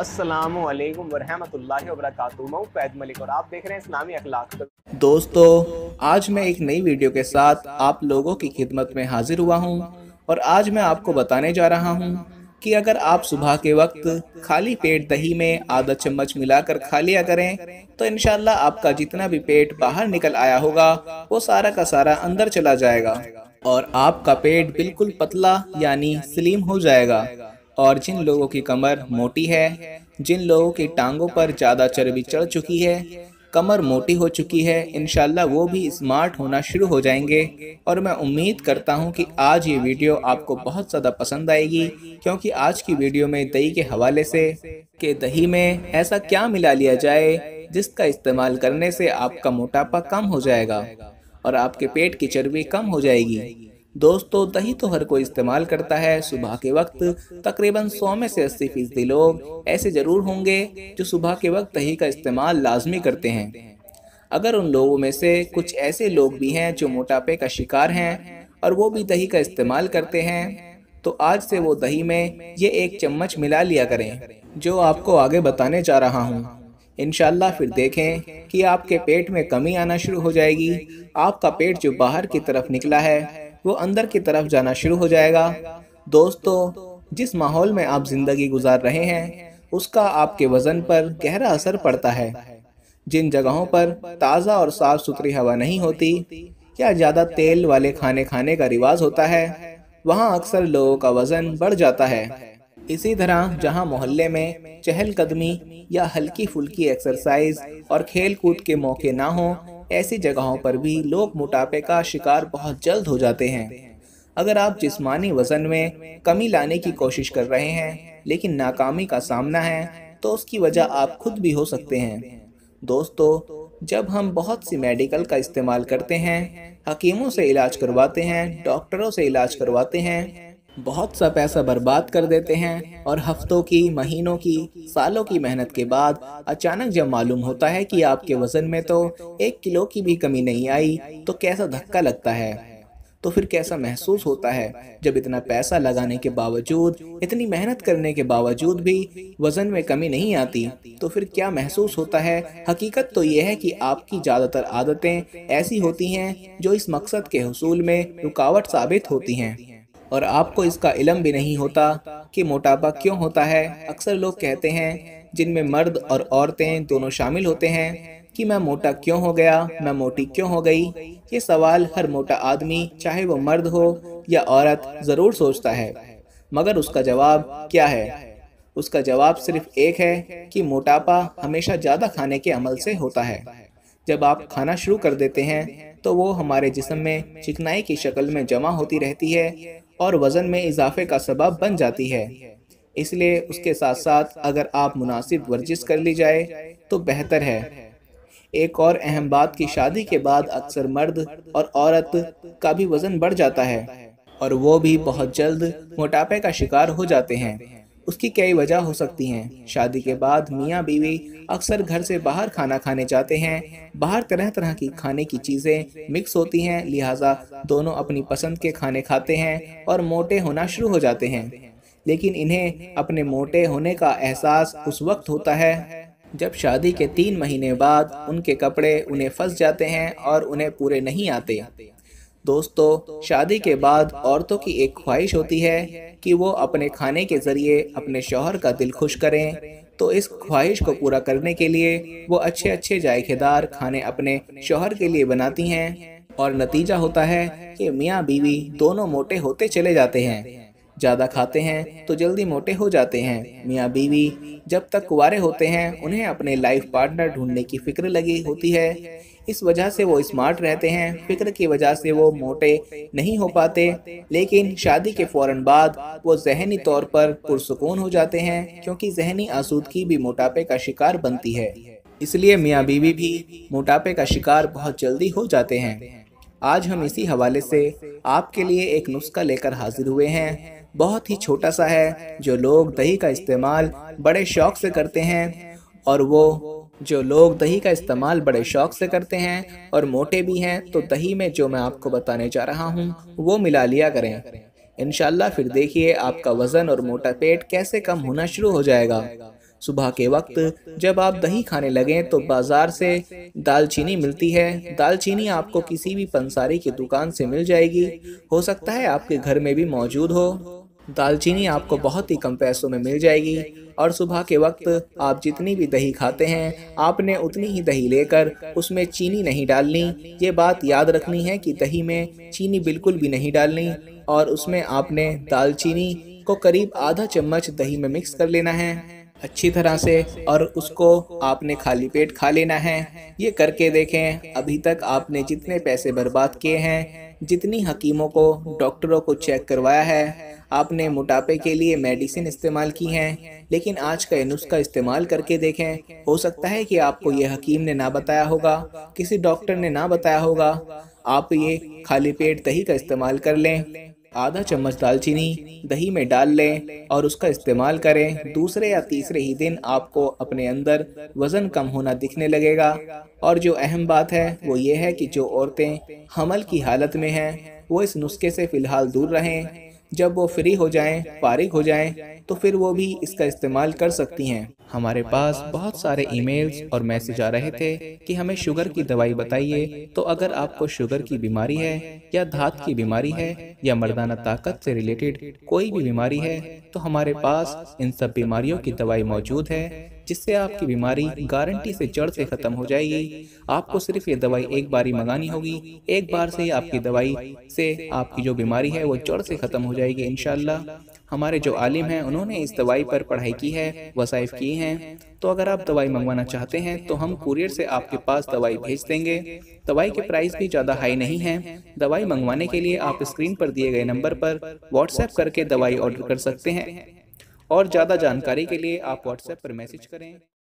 असलम वरहमल वरक कैद मलिक और आप देख रहे हैं इस्लामी अखलाक दोस्तों आज मैं एक नई वीडियो के साथ आप लोगों की खिदमत में हाजिर हुआ हूँ और आज मैं आपको बताने जा रहा हूँ कि अगर आप सुबह के वक्त खाली पेट दही में आधा चम्मच मिलाकर खा लिया करें तो इनशाला आपका जितना भी पेट बाहर निकल आया होगा वो सारा का सारा अंदर चला जाएगा और आपका पेट बिल्कुल पतला यानी स्लिम हो जाएगा और जिन लोगों की कमर मोटी है जिन लोगों की टांगों पर ज़्यादा चर्बी चढ़ चुकी है कमर मोटी हो चुकी है इन वो भी स्मार्ट होना शुरू हो जाएंगे और मैं उम्मीद करता हूँ कि आज ये वीडियो आपको बहुत ज़्यादा पसंद आएगी क्योंकि आज की वीडियो में दही के हवाले से कि दही में ऐसा क्या मिला लिया जाए जिसका इस्तेमाल करने से आपका मोटापा कम हो जाएगा और आपके पेट की चर्बी कम हो जाएगी दोस्तों दही तो हर कोई इस्तेमाल करता है सुबह के वक्त तकरीबन सौ में से अस्सी फीसदी लोग ऐसे ज़रूर होंगे जो सुबह के वक्त दही का इस्तेमाल लाजमी करते हैं अगर उन लोगों में से कुछ ऐसे लोग भी हैं जो मोटापे का शिकार हैं और वो भी दही का इस्तेमाल करते हैं तो आज से वो दही में ये एक चम्मच मिला लिया करें जो आपको आगे बताने जा रहा हूँ इन फिर देखें कि आपके पेट में कमी आना शुरू हो जाएगी आपका पेट जो बाहर की तरफ निकला है वो अंदर की तरफ जाना शुरू हो जाएगा दोस्तों जिस माहौल में आप जिंदगी गुजार रहे हैं उसका आपके वजन पर गहरा असर पड़ता है जिन जगहों पर ताज़ा और साफ सुथरी हवा नहीं होती या ज़्यादा तेल वाले खाने खाने का रिवाज होता है वहाँ अक्सर लोगों का वजन बढ़ जाता है इसी तरह जहां मोहल्ले में चहल कदमी या हल्की फुल्की एक्सरसाइज और खेल कूद के मौके ना हो ऐसी जगहों पर भी लोग मोटापे का शिकार बहुत जल्द हो जाते हैं अगर आप जिस्मानी वजन में कमी लाने की कोशिश कर रहे हैं लेकिन नाकामी का सामना है तो उसकी वजह आप खुद भी हो सकते हैं दोस्तों जब हम बहुत सी मेडिकल का इस्तेमाल करते हैं हकीमों से इलाज करवाते हैं डॉक्टरों से इलाज करवाते हैं बहुत सा पैसा बर्बाद कर देते हैं और हफ्तों की महीनों की सालों की मेहनत के बाद अचानक जब मालूम होता है कि आपके वजन में तो एक किलो की भी कमी नहीं आई तो कैसा धक्का लगता है तो फिर कैसा महसूस होता है जब इतना पैसा लगाने के बावजूद इतनी मेहनत करने के बावजूद भी वजन में कमी नहीं आती तो फिर क्या महसूस होता है हकीकत तो यह है कि आपकी ज़्यादातर आदतें ऐसी होती हैं जो इस मकसद के हसूल में रुकावट साबित होती हैं और आपको इसका इलम भी नहीं होता कि मोटापा क्यों होता है अक्सर लोग कहते हैं जिनमें मर्द और औरतें दोनों शामिल होते हैं कि मैं मोटा क्यों हो गया मैं मोटी क्यों हो गई ये सवाल हर मोटा आदमी चाहे वो मर्द हो या औरत ज़रूर सोचता है मगर उसका जवाब क्या है उसका जवाब सिर्फ एक है कि मोटापा हमेशा ज़्यादा खाने के अमल से होता है जब आप खाना शुरू कर देते हैं तो वो हमारे जिसम में चिकनाई की शक्ल में जमा होती रहती है और वज़न में इजाफे का सबब बन जाती है इसलिए उसके साथ साथ अगर आप मुनासिब वर्जिश कर ली जाए तो बेहतर है एक और अहम बात की शादी के बाद अक्सर मर्द और औरत का भी वज़न बढ़ जाता है और वो भी बहुत जल्द मोटापे का शिकार हो जाते हैं उसकी कई वजह हो सकती हैं शादी के बाद मियाँ बीवी अक्सर घर से बाहर खाना खाने जाते हैं बाहर तरह तरह की खाने की चीज़ें मिक्स होती हैं लिहाजा दोनों अपनी पसंद के खाने खाते हैं और मोटे होना शुरू हो जाते हैं लेकिन इन्हें अपने मोटे होने का एहसास उस वक्त होता है जब शादी के तीन महीने बाद उनके कपड़े उन्हें फंस जाते हैं और उन्हें पूरे नहीं आते दोस्तों शादी के बाद औरतों की एक ख्वाहिश होती है कि वो अपने खाने के जरिए अपने शोहर का दिल खुश करें तो इस ख्वाहिश को पूरा करने के लिए वो अच्छे अच्छे जायकेदार खाने अपने शोहर के लिए बनाती हैं और नतीजा होता है कि मियाँ बीवी दोनों मोटे होते चले जाते हैं ज़्यादा खाते हैं तो जल्दी मोटे हो जाते हैं मियाँ बीवी जब तक कुंवारे होते हैं उन्हें अपने लाइफ पार्टनर ढूंढने की फिक्र लगी होती है इस वजह से वो स्मार्ट रहते हैं फिक्र की वजह से वो मोटे नहीं हो पाते लेकिन शादी के फौरन बाद वो जहनी तौर पर पुरसकून हो जाते हैं क्योंकि जहनी आसूदगी भी मोटापे का शिकार बनती है इसलिए मियाँ बीवी भी मोटापे का शिकार बहुत जल्दी हो जाते हैं आज हम इसी हवाले से आपके लिए एक नुस्खा लेकर हाजिर हुए हैं बहुत ही छोटा सा है जो लोग दही का इस्तेमाल बड़े शौक से करते हैं और वो जो लोग दही का इस्तेमाल बड़े शौक से करते हैं और मोटे भी हैं तो दही में जो मैं आपको बताने जा रहा हूँ वो मिला लिया करें इनशाला फिर देखिए आपका वजन और मोटा पेट कैसे कम होना शुरू हो जाएगा सुबह के वक्त जब आप दही खाने लगें तो बाज़ार से दालचीनी मिलती है दालचीनी आपको किसी भी पंसारी की दुकान से मिल जाएगी हो सकता है आपके घर में भी मौजूद हो दालचीनी आपको बहुत ही कम पैसों में मिल जाएगी और सुबह के वक्त आप जितनी भी दही खाते हैं आपने उतनी ही दही लेकर उसमें चीनी नहीं डालनी ये बात याद रखनी है कि दही में चीनी बिल्कुल भी नहीं डालनी और उसमें आपने दालचीनी को करीब आधा चम्मच दही में मिक्स कर लेना है अच्छी तरह से और उसको आपने खाली पेट खा लेना है ये करके देखें अभी तक आपने जितने पैसे बर्बाद किए हैं जितनी हकीमों को डॉक्टरों को चेक करवाया है आपने मोटापे के लिए मेडिसिन इस्तेमाल की हैं लेकिन आज का नुस्खा इस्तेमाल करके देखें हो सकता है कि आपको ये हकीम ने ना बताया होगा किसी डॉक्टर ने ना बताया होगा आप ये खाली पेट दही का इस्तेमाल कर लें आधा चम्मच दालचीनी दही में डाल लें और उसका इस्तेमाल करें दूसरे या तीसरे ही दिन आपको अपने अंदर वज़न कम होना दिखने लगेगा और जो अहम बात है वो ये है कि जो औरतें हमल की हालत में हैं वो इस नुस्खे से फ़िलहाल दूर रहें जब वो फ्री हो जाएं, फारिग हो जाएं, तो फिर वो भी इसका इस्तेमाल कर सकती हैं हमारे पास बहुत सारे ईमेल्स और मैसेज आ रहे थे कि हमें शुगर की दवाई बताइए तो अगर आपको शुगर की बीमारी है या धात की बीमारी है या मर्दाना ताकत से रिलेटेड कोई भी बीमारी है तो हमारे पास इन सब बीमारियों की दवाई मौजूद है जिससे आपकी बीमारी गारंटी से जड़ से खत्म हो जाएगी आपको सिर्फ ये दवाई एक बार ही मंगानी होगी एक बार से आपकी दवाई से आपकी जो बीमारी है वो जड़ से खत्म हो जाएगी इनशाला हमारे जो आलिम हैं उन्होंने इस दवाई पर पढ़ाई की है वसाइफ की हैं तो अगर आप दवाई मंगवाना चाहते हैं तो हम कुरियर से आपके पास दवाई भेज देंगे दवाई के प्राइस भी ज़्यादा हाई नहीं है दवाई मंगवाने के लिए आप स्क्रीन पर दिए गए नंबर पर व्हाट्सएप करके दवाई ऑर्डर कर सकते हैं और ज़्यादा जानकारी के लिए आप व्हाट्सएप पर मैसेज करें